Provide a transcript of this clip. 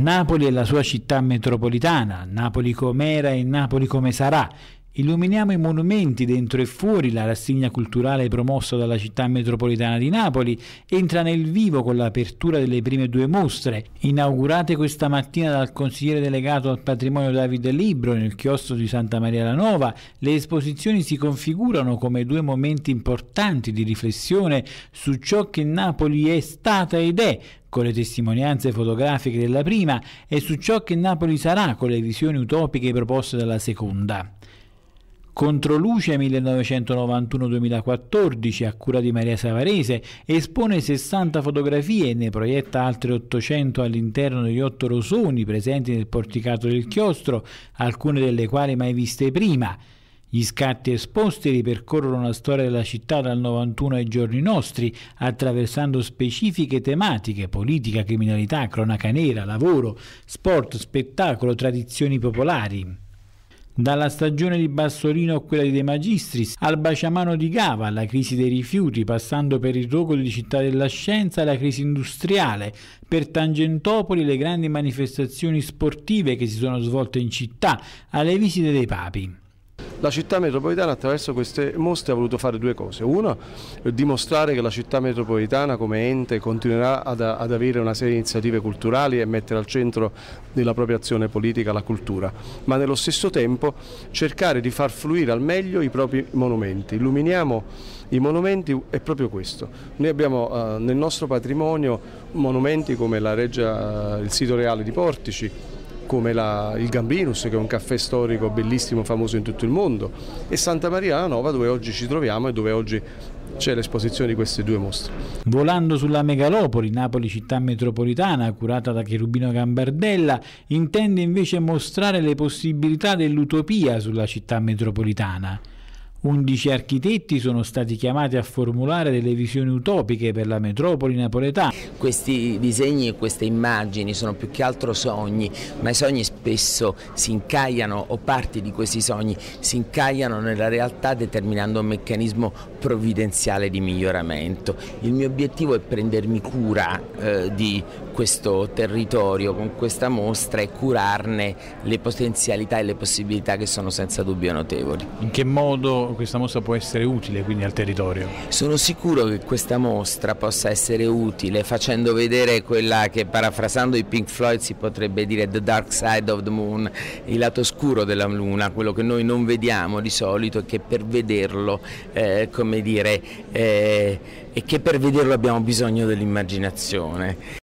Napoli è la sua città metropolitana, Napoli com'era e Napoli come sarà, Illuminiamo i monumenti dentro e fuori, la rassegna culturale promossa dalla città metropolitana di Napoli entra nel vivo con l'apertura delle prime due mostre, inaugurate questa mattina dal consigliere delegato al patrimonio Davide Libro nel chiostro di Santa Maria la Nova, le esposizioni si configurano come due momenti importanti di riflessione su ciò che Napoli è stata ed è, con le testimonianze fotografiche della prima, e su ciò che Napoli sarà con le visioni utopiche proposte dalla seconda. Controluce 1991-2014 a cura di Maria Savarese espone 60 fotografie e ne proietta altre 800 all'interno degli otto rosoni presenti nel porticato del chiostro, alcune delle quali mai viste prima. Gli scatti esposti ripercorrono la storia della città dal 91 ai giorni nostri, attraversando specifiche tematiche, politica, criminalità, cronaca nera, lavoro, sport, spettacolo, tradizioni popolari dalla stagione di Bassolino a quella di De Magistris, al baciamano di Gava, alla crisi dei rifiuti, passando per il rogolo di Città della Scienza, alla crisi industriale, per Tangentopoli le grandi manifestazioni sportive che si sono svolte in città, alle visite dei papi. La città metropolitana attraverso queste mostre ha voluto fare due cose. Uno, dimostrare che la città metropolitana come ente continuerà ad, ad avere una serie di iniziative culturali e mettere al centro della propria azione politica la cultura, ma nello stesso tempo cercare di far fluire al meglio i propri monumenti. Illuminiamo i monumenti è proprio questo. Noi abbiamo eh, nel nostro patrimonio monumenti come Reggia, eh, il sito reale di Portici, come la, il Gambinus che è un caffè storico bellissimo, famoso in tutto il mondo e Santa Maria la Nova dove oggi ci troviamo e dove oggi c'è l'esposizione di queste due mostre. Volando sulla megalopoli, Napoli città metropolitana, curata da Cherubino Gambardella, intende invece mostrare le possibilità dell'utopia sulla città metropolitana. Undici architetti sono stati chiamati a formulare delle visioni utopiche per la metropoli napoletana. Questi disegni e queste immagini sono più che altro sogni, ma i sogni spesso si incagliano o parti di questi sogni si incagliano nella realtà determinando un meccanismo provvidenziale di miglioramento. Il mio obiettivo è prendermi cura eh, di questo territorio con questa mostra e curarne le potenzialità e le possibilità che sono senza dubbio notevoli. In che modo questa mostra può essere utile quindi al territorio? Sono sicuro che questa mostra possa essere utile facendo vedere quella che parafrasando i Pink Floyd si potrebbe dire The Dark Side of the Moon, il lato scuro della luna, quello che noi non vediamo di solito e che per vederlo eh, come come dire, eh, e che per vederlo abbiamo bisogno dell'immaginazione.